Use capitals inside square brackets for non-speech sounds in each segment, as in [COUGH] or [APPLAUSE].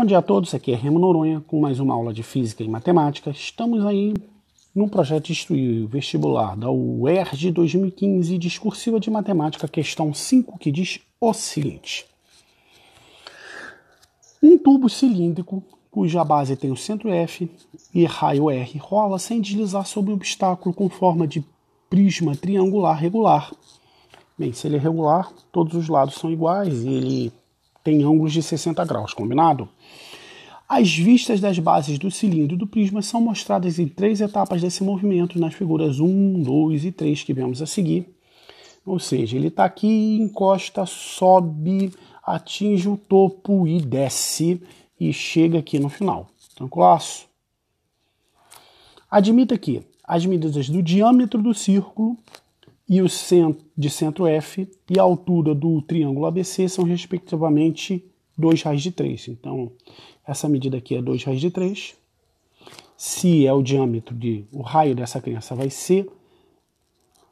Bom dia a todos, aqui é Remo Noronha com mais uma aula de Física e Matemática. Estamos aí no projeto de estudo vestibular da UERJ 2015, Discursiva de Matemática, questão 5, que diz o seguinte. Um tubo cilíndrico, cuja base tem o centro F e raio R, rola sem deslizar sobre o obstáculo com forma de prisma triangular regular. Bem, se ele é regular, todos os lados são iguais e ele tem ângulos de 60 graus, combinado? As vistas das bases do cilindro e do prisma são mostradas em três etapas desse movimento nas figuras 1, 2 e 3 que vemos a seguir. Ou seja, ele está aqui, encosta, sobe, atinge o topo e desce e chega aqui no final. Tranquilaço? Admita que as medidas do diâmetro do círculo e o centro de centro F e a altura do triângulo ABC são respectivamente 2 raiz de 3. Então, essa medida aqui é 2 raiz de 3. Se é o diâmetro de o raio dessa criança vai ser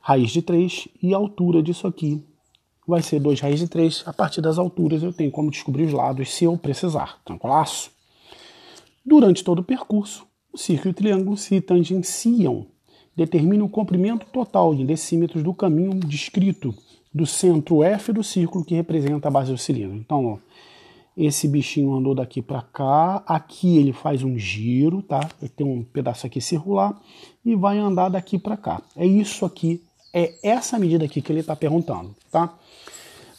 raiz de 3 e a altura disso aqui vai ser 2 raiz de 3. A partir das alturas eu tenho como descobrir os lados se eu precisar. Tranquilaço? Então, Durante todo o percurso, o círculo e o triângulo se tangenciam determine o comprimento total em decímetros do caminho descrito do centro F do círculo que representa a base do cilindro. Então, ó, esse bichinho andou daqui para cá, aqui ele faz um giro, tá? Tem um pedaço aqui circular e vai andar daqui para cá. É isso aqui, é essa medida aqui que ele está perguntando, tá?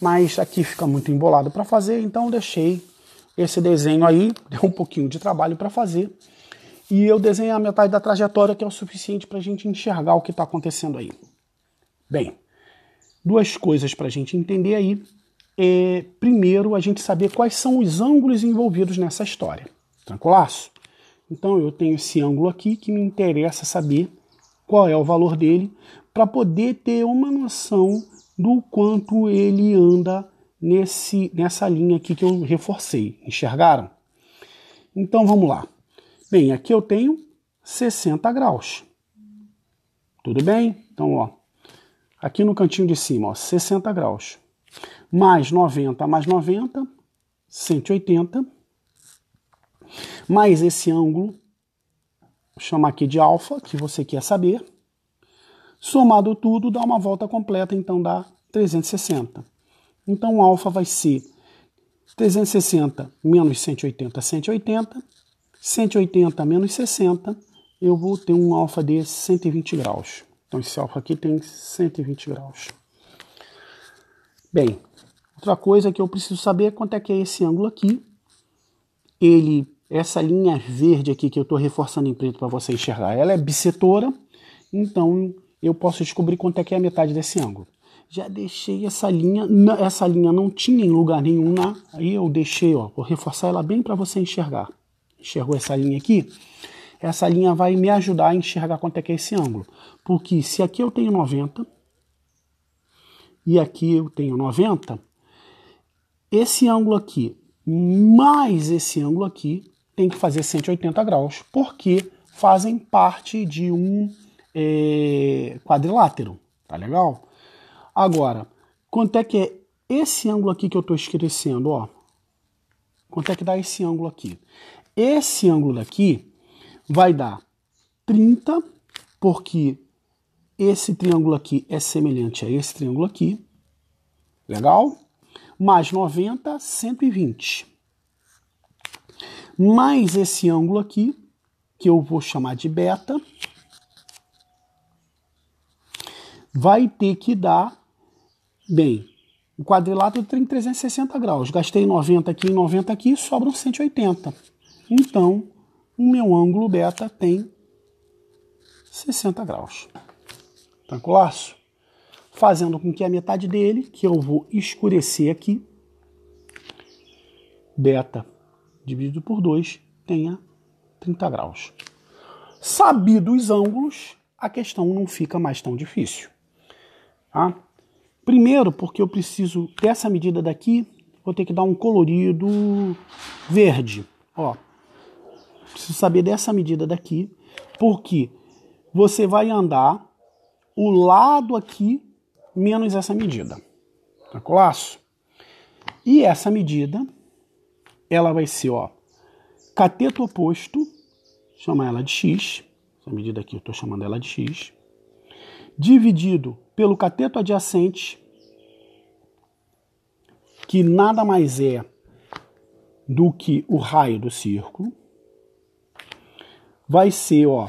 Mas aqui fica muito embolado para fazer, então deixei esse desenho aí, [LAUGHS] deu um pouquinho de trabalho para fazer e eu desenho a metade da trajetória, que é o suficiente para a gente enxergar o que está acontecendo aí. Bem, duas coisas para a gente entender aí. É, primeiro, a gente saber quais são os ângulos envolvidos nessa história. Tranquilaço? Então, eu tenho esse ângulo aqui que me interessa saber qual é o valor dele, para poder ter uma noção do quanto ele anda nesse, nessa linha aqui que eu reforcei. Enxergaram? Então, vamos lá. Bem, aqui eu tenho 60 graus. Tudo bem? Então, ó, aqui no cantinho de cima, ó, 60 graus. Mais 90 mais 90, 180. Mais esse ângulo, vou chamar aqui de alfa, que você quer saber. Somado tudo, dá uma volta completa, então dá 360. Então, alfa vai ser 360 menos 180, 180 180 menos 60, eu vou ter um alfa de 120 graus. Então esse alfa aqui tem 120 graus. Bem, outra coisa que eu preciso saber é quanto é que é esse ângulo aqui. Ele, essa linha verde aqui que eu estou reforçando em preto para você enxergar, ela é bissetora, então eu posso descobrir quanto é que é a metade desse ângulo. Já deixei essa linha, essa linha não tinha em lugar nenhum, né? aí eu deixei, ó, vou reforçar ela bem para você enxergar enxergou essa linha aqui? Essa linha vai me ajudar a enxergar quanto é que é esse ângulo. Porque se aqui eu tenho 90 e aqui eu tenho 90, esse ângulo aqui mais esse ângulo aqui tem que fazer 180 graus, porque fazem parte de um é, quadrilátero, tá legal? Agora, quanto é que é esse ângulo aqui que eu estou esquecendo, ó? Quanto é que dá esse ângulo aqui? Esse ângulo daqui vai dar 30, porque esse triângulo aqui é semelhante a esse triângulo aqui. Legal? Mais 90, 120. Mais esse ângulo aqui, que eu vou chamar de beta, vai ter que dar, bem, o quadrilátero tem 360 graus. Gastei 90 aqui e 90 aqui, sobram 180. Então, o meu ângulo beta tem 60 graus. Tranquilaço? Fazendo com que a metade dele, que eu vou escurecer aqui, beta dividido por 2, tenha 30 graus. Sabidos os ângulos, a questão não fica mais tão difícil. Tá? Primeiro, porque eu preciso dessa medida daqui, vou ter que dar um colorido verde. Ó, Preciso saber dessa medida daqui, porque você vai andar o lado aqui menos essa medida. Tá colasso? E essa medida, ela vai ser, ó, cateto oposto, chama ela de x, essa medida aqui eu estou chamando ela de x, dividido pelo cateto adjacente, que nada mais é do que o raio do círculo, vai ser ó,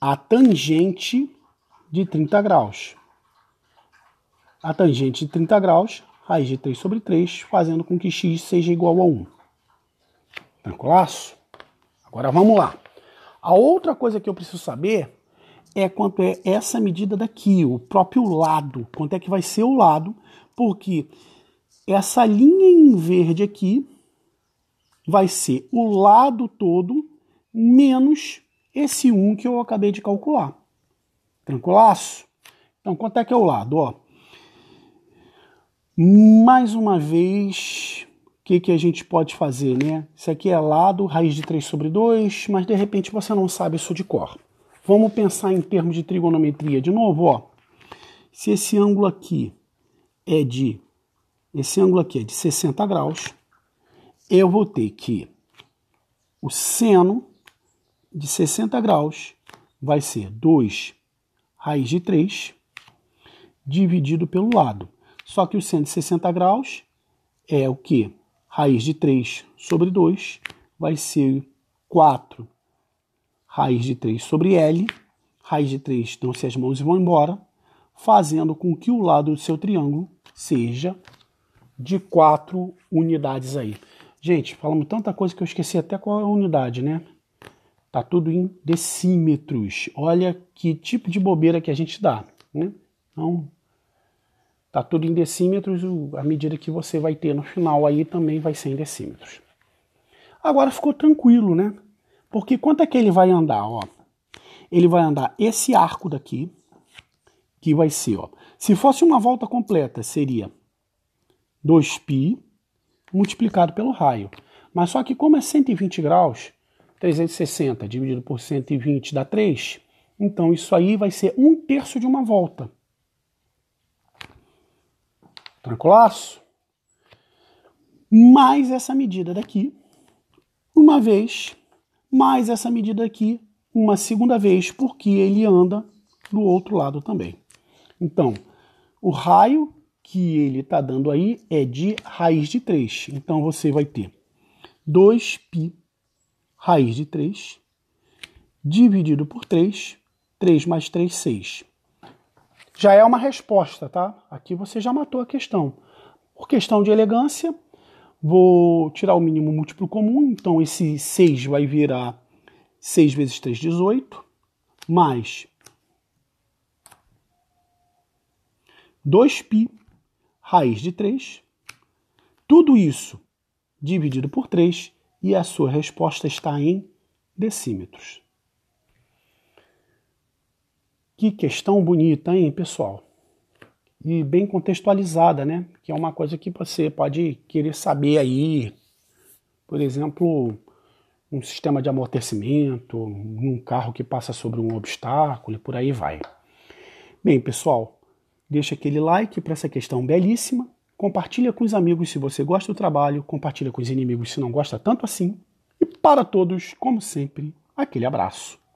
a tangente de 30 graus. A tangente de 30 graus, raiz de 3 sobre 3, fazendo com que x seja igual a 1. Tranquilaço? Agora vamos lá. A outra coisa que eu preciso saber é quanto é essa medida daqui, o próprio lado. Quanto é que vai ser o lado, porque essa linha em verde aqui vai ser o lado todo menos esse 1 que eu acabei de calcular. Tranquilaço? Então, quanto é que é o lado? Ó, mais uma vez, o que, que a gente pode fazer, né? Isso aqui é lado, raiz de 3 sobre 2, mas de repente você não sabe isso de cor. Vamos pensar em termos de trigonometria de novo, ó. Se esse ângulo aqui é de esse ângulo aqui é de 60 graus, eu vou ter que o seno de 60 graus vai ser 2 raiz de 3 dividido pelo lado. Só que os 160 graus é o que? Raiz de 3 sobre 2 vai ser 4 raiz de 3 sobre L. Raiz de 3, então se as mãos vão embora, fazendo com que o lado do seu triângulo seja de 4 unidades aí. Gente, falamos tanta coisa que eu esqueci até qual é a unidade, né? Tá tudo em decímetros. Olha que tipo de bobeira que a gente dá, né? Então, tá tudo em decímetros, a medida que você vai ter no final aí também vai ser em decímetros. Agora ficou tranquilo, né? Porque quanto é que ele vai andar, ó? Ele vai andar esse arco daqui, que vai ser, ó. Se fosse uma volta completa, seria 2π multiplicado pelo raio. Mas só que como é 120 graus, 360 dividido por 120 dá 3. Então isso aí vai ser um terço de uma volta. Tranquilaço? Mais essa medida daqui, uma vez, mais essa medida aqui, uma segunda vez, porque ele anda do outro lado também. Então, o raio que ele está dando aí é de raiz de 3. Então você vai ter 2π raiz de 3, dividido por 3, 3 mais 3, 6. Já é uma resposta, tá? Aqui você já matou a questão. Por questão de elegância, vou tirar o mínimo múltiplo comum, então esse 6 vai virar 6 vezes 3, 18, mais 2π, raiz de 3. Tudo isso dividido por 3, e a sua resposta está em decímetros. Que questão bonita, hein, pessoal? E bem contextualizada, né? Que é uma coisa que você pode querer saber aí. Por exemplo, um sistema de amortecimento, um carro que passa sobre um obstáculo e por aí vai. Bem, pessoal, deixa aquele like para essa questão belíssima compartilha com os amigos se você gosta do trabalho, compartilha com os inimigos se não gosta tanto assim. E para todos, como sempre, aquele abraço.